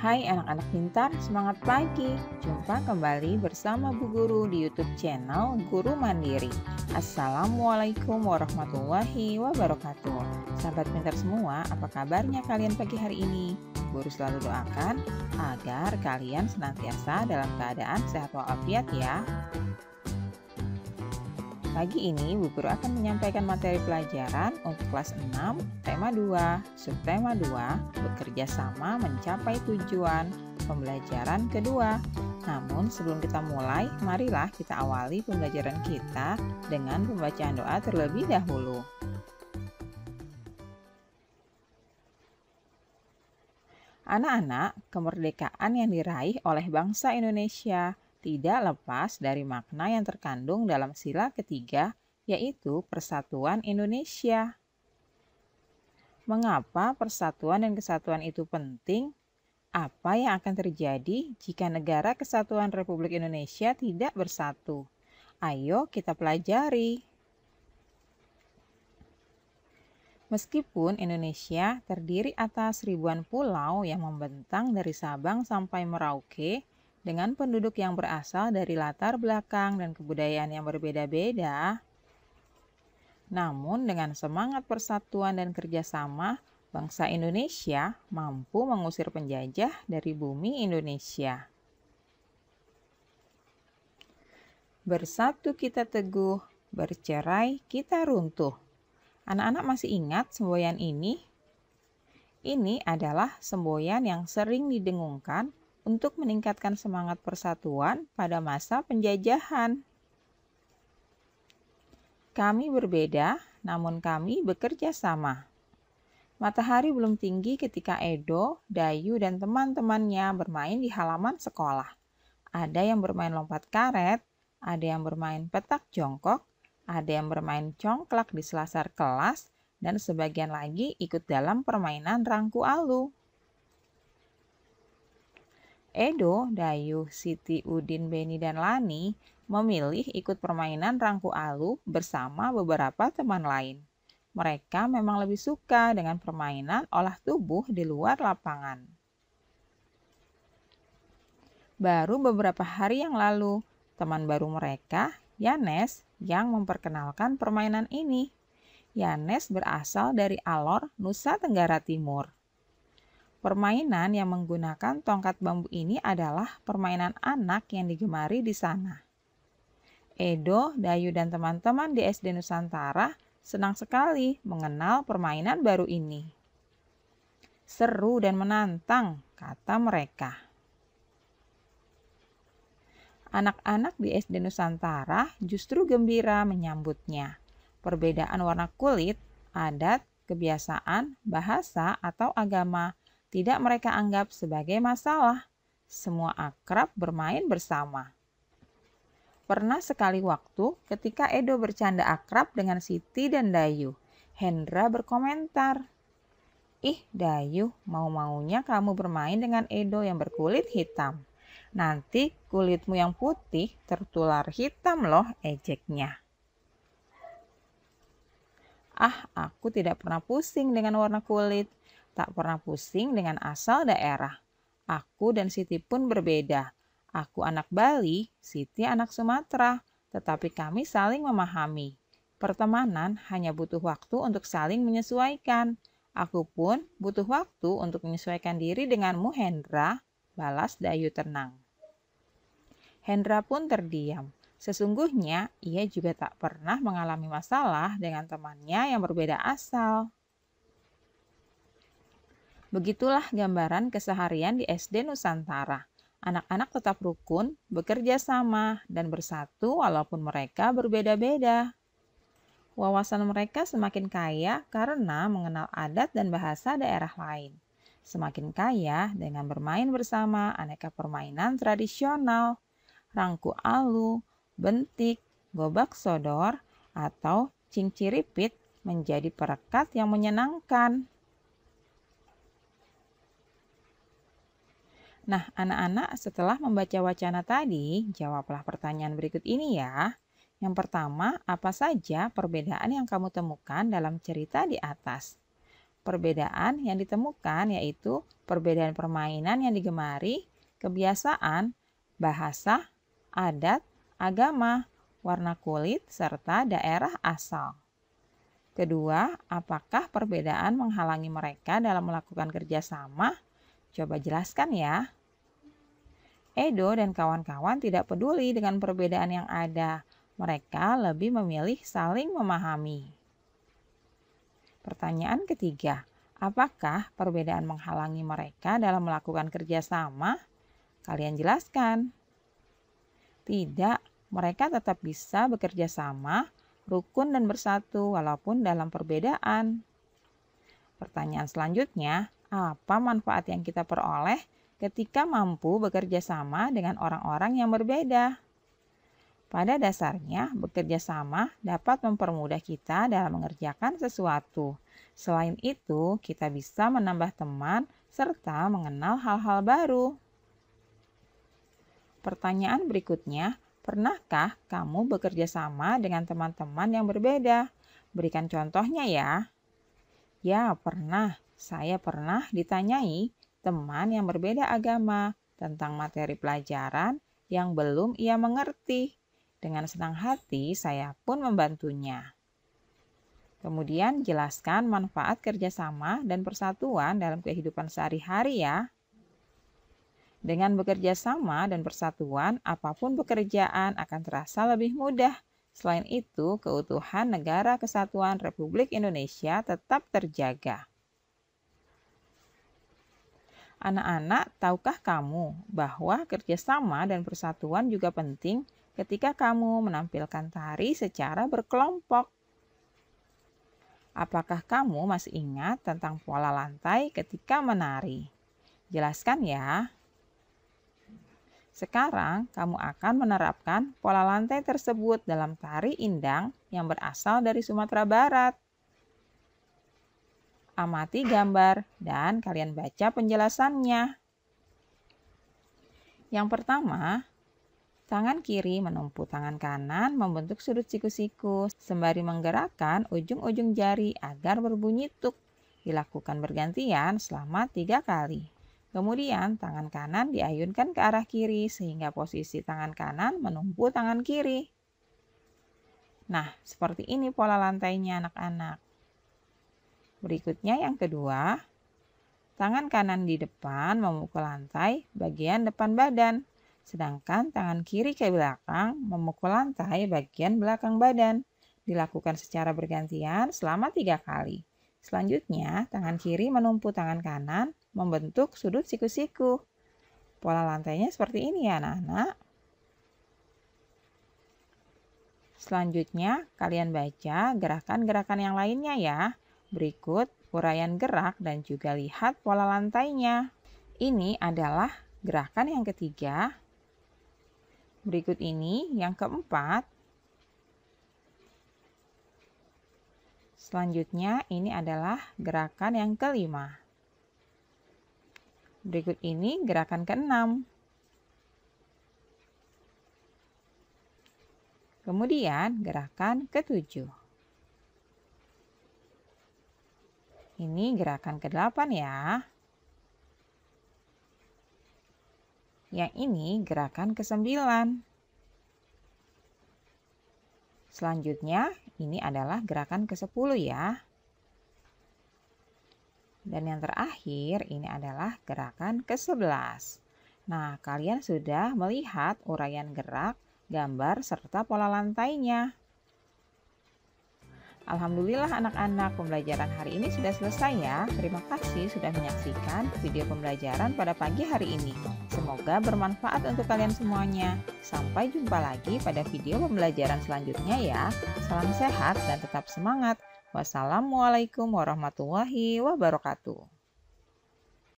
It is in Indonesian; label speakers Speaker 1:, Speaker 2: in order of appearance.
Speaker 1: Hai anak-anak pintar, semangat pagi. Jumpa kembali bersama Bu Guru di YouTube channel Guru Mandiri. Assalamualaikum warahmatullahi wabarakatuh. Sahabat pintar semua, apa kabarnya kalian pagi hari ini? Guru selalu doakan agar kalian senantiasa dalam keadaan sehat walafiat ya. Pagi ini, Bu Guru akan menyampaikan materi pelajaran untuk kelas 6, tema 2, subtema 2, bekerja sama mencapai tujuan pembelajaran kedua. Namun, sebelum kita mulai, marilah kita awali pembelajaran kita dengan pembacaan doa terlebih dahulu. Anak-anak, kemerdekaan yang diraih oleh bangsa Indonesia – tidak lepas dari makna yang terkandung dalam sila ketiga, yaitu persatuan Indonesia. Mengapa persatuan dan kesatuan itu penting? Apa yang akan terjadi jika negara kesatuan Republik Indonesia tidak bersatu? Ayo kita pelajari. Meskipun Indonesia terdiri atas ribuan pulau yang membentang dari Sabang sampai Merauke, dengan penduduk yang berasal dari latar belakang dan kebudayaan yang berbeda-beda. Namun, dengan semangat persatuan dan kerjasama, bangsa Indonesia mampu mengusir penjajah dari bumi Indonesia. Bersatu kita teguh, bercerai kita runtuh. Anak-anak masih ingat semboyan ini? Ini adalah semboyan yang sering didengungkan untuk meningkatkan semangat persatuan pada masa penjajahan. Kami berbeda, namun kami bekerja sama. Matahari belum tinggi ketika Edo, Dayu, dan teman-temannya bermain di halaman sekolah. Ada yang bermain lompat karet, ada yang bermain petak jongkok, ada yang bermain congklak di selasar kelas, dan sebagian lagi ikut dalam permainan rangku alu. Edo, Dayu, Siti, Udin, Beni, dan Lani memilih ikut permainan rangku alu bersama beberapa teman lain. Mereka memang lebih suka dengan permainan olah tubuh di luar lapangan. Baru beberapa hari yang lalu, teman baru mereka, Yanes, yang memperkenalkan permainan ini. Yanes berasal dari Alor, Nusa Tenggara Timur. Permainan yang menggunakan tongkat bambu ini adalah permainan anak yang digemari di sana. Edo, Dayu, dan teman-teman di SD Nusantara senang sekali mengenal permainan baru ini. Seru dan menantang, kata mereka. Anak-anak di SD Nusantara justru gembira menyambutnya. Perbedaan warna kulit, adat, kebiasaan, bahasa, atau agama tidak mereka anggap sebagai masalah. Semua akrab bermain bersama. Pernah sekali waktu ketika Edo bercanda akrab dengan Siti dan Dayu, Hendra berkomentar, Ih Dayu, mau-maunya kamu bermain dengan Edo yang berkulit hitam. Nanti kulitmu yang putih tertular hitam loh ejeknya. Ah, aku tidak pernah pusing dengan warna kulit. Tak pernah pusing dengan asal daerah. Aku dan Siti pun berbeda. Aku anak Bali, Siti anak Sumatera, tetapi kami saling memahami. Pertemanan hanya butuh waktu untuk saling menyesuaikan. Aku pun butuh waktu untuk menyesuaikan diri denganmu, Hendra, balas Dayu tenang. Hendra pun terdiam. Sesungguhnya, ia juga tak pernah mengalami masalah dengan temannya yang berbeda asal. Begitulah gambaran keseharian di SD Nusantara. Anak-anak tetap rukun, bekerja sama, dan bersatu walaupun mereka berbeda-beda. Wawasan mereka semakin kaya karena mengenal adat dan bahasa daerah lain. Semakin kaya dengan bermain bersama aneka permainan tradisional, rangku alu, bentik, gobak sodor, atau cinciripit menjadi perekat yang menyenangkan. Nah, anak-anak setelah membaca wacana tadi, jawablah pertanyaan berikut ini ya. Yang pertama, apa saja perbedaan yang kamu temukan dalam cerita di atas? Perbedaan yang ditemukan yaitu perbedaan permainan yang digemari, kebiasaan, bahasa, adat, agama, warna kulit, serta daerah asal. Kedua, apakah perbedaan menghalangi mereka dalam melakukan kerjasama? Coba jelaskan ya. Edo dan kawan-kawan tidak peduli dengan perbedaan yang ada. Mereka lebih memilih saling memahami. Pertanyaan ketiga, apakah perbedaan menghalangi mereka dalam melakukan kerjasama? Kalian jelaskan. Tidak, mereka tetap bisa bekerja sama, rukun dan bersatu walaupun dalam perbedaan. Pertanyaan selanjutnya, apa manfaat yang kita peroleh ketika mampu bekerja sama dengan orang-orang yang berbeda. Pada dasarnya, bekerja sama dapat mempermudah kita dalam mengerjakan sesuatu. Selain itu, kita bisa menambah teman serta mengenal hal-hal baru. Pertanyaan berikutnya, pernahkah kamu bekerja sama dengan teman-teman yang berbeda? Berikan contohnya ya. Ya, pernah. Saya pernah ditanyai teman yang berbeda agama tentang materi pelajaran yang belum ia mengerti. Dengan senang hati, saya pun membantunya. Kemudian jelaskan manfaat kerjasama dan persatuan dalam kehidupan sehari-hari ya. Dengan bekerja sama dan persatuan, apapun pekerjaan akan terasa lebih mudah. Selain itu, keutuhan negara kesatuan Republik Indonesia tetap terjaga. Anak-anak, tahukah kamu bahwa kerjasama dan persatuan juga penting ketika kamu menampilkan tari secara berkelompok? Apakah kamu masih ingat tentang pola lantai ketika menari? Jelaskan ya. Sekarang kamu akan menerapkan pola lantai tersebut dalam tari indang yang berasal dari Sumatera Barat amati gambar, dan kalian baca penjelasannya. Yang pertama, tangan kiri menumpu tangan kanan membentuk sudut siku-siku sembari menggerakkan ujung-ujung jari agar berbunyi tuk. Dilakukan bergantian selama tiga kali. Kemudian tangan kanan diayunkan ke arah kiri sehingga posisi tangan kanan menumpu tangan kiri. Nah, seperti ini pola lantainya anak-anak. Berikutnya yang kedua, tangan kanan di depan memukul lantai bagian depan badan, sedangkan tangan kiri ke belakang memukul lantai bagian belakang badan. Dilakukan secara bergantian selama tiga kali. Selanjutnya, tangan kiri menumpu tangan kanan membentuk sudut siku-siku. Pola lantainya seperti ini ya anak-anak. Selanjutnya, kalian baca gerakan-gerakan yang lainnya ya. Berikut uraian gerak dan juga lihat pola lantainya. Ini adalah gerakan yang ketiga. Berikut ini yang keempat. Selanjutnya ini adalah gerakan yang kelima. Berikut ini gerakan keenam. Kemudian gerakan ketujuh. Ini gerakan ke-8 ya. Yang ini gerakan ke-9. Selanjutnya, ini adalah gerakan ke-10 ya. Dan yang terakhir, ini adalah gerakan ke-11. Nah, kalian sudah melihat uraian gerak, gambar, serta pola lantainya. Alhamdulillah anak-anak pembelajaran hari ini sudah selesai ya. Terima kasih sudah menyaksikan video pembelajaran pada pagi hari ini. Semoga bermanfaat untuk kalian semuanya. Sampai jumpa lagi pada video pembelajaran selanjutnya ya. Salam sehat dan tetap semangat. Wassalamualaikum warahmatullahi wabarakatuh.